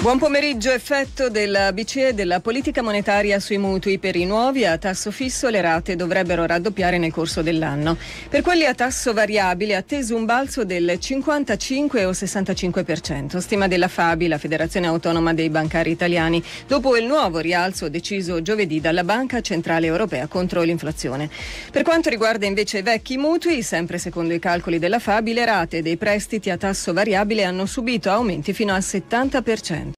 Buon pomeriggio, effetto della BCE e della politica monetaria sui mutui per i nuovi a tasso fisso le rate dovrebbero raddoppiare nel corso dell'anno. Per quelli a tasso variabile atteso un balzo del 55 o 65%, stima della Fabi, la Federazione Autonoma dei Bancari Italiani, dopo il nuovo rialzo deciso giovedì dalla Banca Centrale Europea contro l'inflazione. Per quanto riguarda invece i vecchi mutui, sempre secondo i calcoli della Fabi, le rate dei prestiti a tasso variabile hanno subito aumenti fino al 70%.